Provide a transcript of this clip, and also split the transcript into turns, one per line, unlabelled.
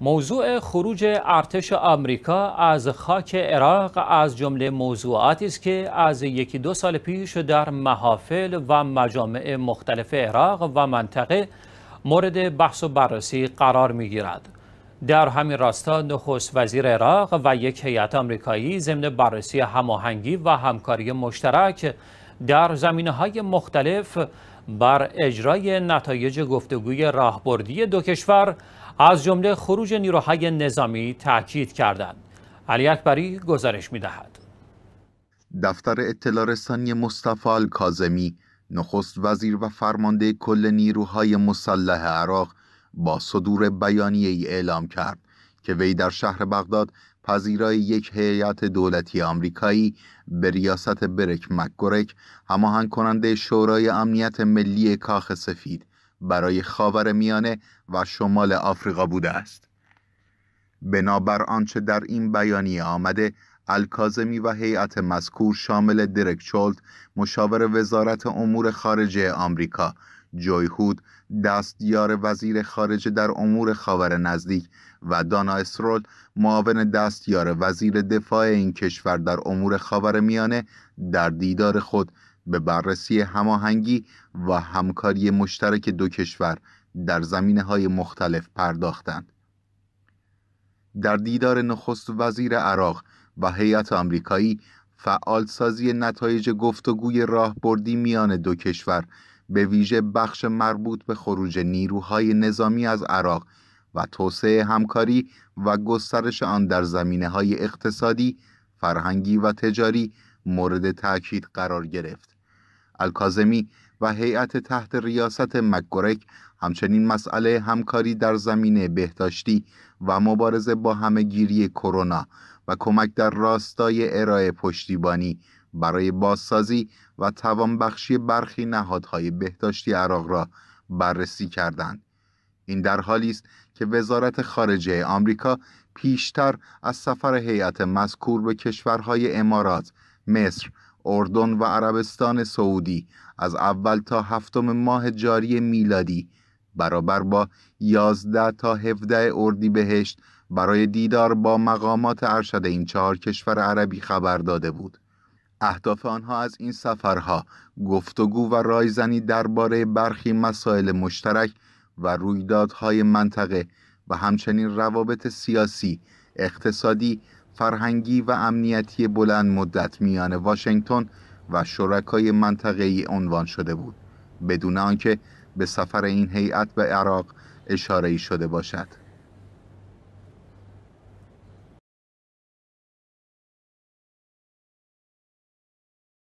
موضوع خروج ارتش آمریکا از خاک عراق از جمله موضوعاتی است که از یکی دو سال پیش در محافل و مجامع مختلف عراق و منطقه مورد بحث و بررسی قرار می گیرد. در همین راستا نخست وزیر عراق و یک هیئت آمریکایی ضمن بررسی هماهنگی و همکاری مشترک در زمینه های مختلف بر اجرای نتایج گفتگوی راهبردی دو کشور از جمله خروج نیروهای نظامی تاکید کردند علی اکبری گزارش می‌دهد.
دفتر اطلاع رسانی مصطفی نخست وزیر و فرمانده کل نیروهای مسلح عراق با صدور بیانیه ای اعلام کرد که وی در شهر بغداد پذیرای یک هیئت دولتی آمریکایی به ریاست برک مکگورک هماهنگ کننده شورای امنیت ملی کاخ سفید برای خاور میانه و شمال آفریقا بوده است بنابر آنچه در این بیانیه آمده الکازمی و هیئت مذکور شامل چولت مشاور وزارت امور خارجه آمریکا جوی هود دستیار وزیر خارجه در امور خاور نزدیک و دانا اسرول معاون دستیار وزیر دفاع این کشور در امور خاور میانه در دیدار خود به بررسی هماهنگی و همکاری مشترک دو کشور در زمینه های مختلف پرداختند. در دیدار نخست وزیر عراق و هیئت آمریکایی فعالسازی نتایج گفتگوی راهبردی میان دو کشور به ویژه بخش مربوط به خروج نیروهای نظامی از عراق و توسعه همکاری و گسترش آن در زمینه های اقتصادی، فرهنگی و تجاری مورد تاکید قرار گرفت. الکازمی و هیئت تحت ریاست مکگورک همچنین مسئله همکاری در زمینه بهداشتی و مبارزه با همهگیری کرونا و کمک در راستای ارائه پشتیبانی برای بازسازی و توانبخشی برخی نهادهای بهداشتی عراق را بررسی کردند این در حالی است که وزارت خارجه آمریکا پیشتر از سفر هیئت مذکور به کشورهای امارات مصر اردن و عربستان سعودی از اول تا هفتم ماه جاری میلادی برابر با 11 تا 17 بهشت برای دیدار با مقامات ارشد این چهار کشور عربی خبر داده بود. اهداف آنها از این سفرها گفتگو و رایزنی درباره برخی مسائل مشترک و رویدادهای منطقه و همچنین روابط سیاسی، اقتصادی فرهنگی و امنیتی بلند مدت میان واشنگتن و شرکای ای عنوان شده بود بدون آنکه به سفر این هیئت به عراق اشاره شده باشد